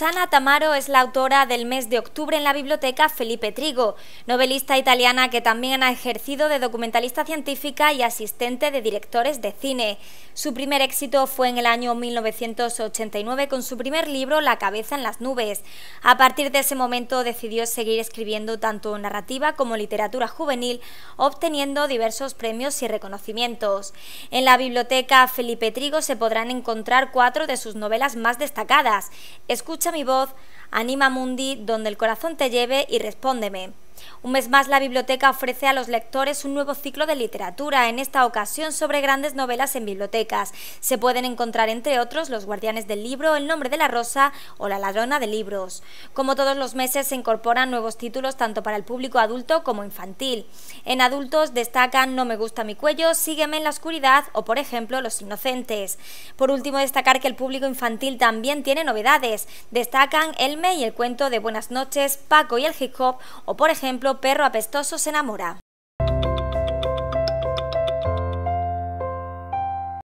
Susana Tamaro es la autora del mes de octubre en la biblioteca Felipe Trigo, novelista italiana que también ha ejercido de documentalista científica y asistente de directores de cine. Su primer éxito fue en el año 1989 con su primer libro La cabeza en las nubes. A partir de ese momento decidió seguir escribiendo tanto narrativa como literatura juvenil, obteniendo diversos premios y reconocimientos. En la biblioteca Felipe Trigo se podrán encontrar cuatro de sus novelas más destacadas. Escucha mi voz, anima mundi donde el corazón te lleve y respóndeme. Un mes más, la biblioteca ofrece a los lectores un nuevo ciclo de literatura, en esta ocasión sobre grandes novelas en bibliotecas. Se pueden encontrar, entre otros, Los Guardianes del Libro, El Nombre de la Rosa o La Ladrona de Libros. Como todos los meses, se incorporan nuevos títulos tanto para el público adulto como infantil. En adultos destacan No me gusta mi cuello, Sígueme en la oscuridad o, por ejemplo, Los Inocentes. Por último, destacar que el público infantil también tiene novedades. Destacan Elme y el cuento de Buenas noches, Paco y el hip hop o, por ejemplo, ejemplo, perro apestoso se enamora.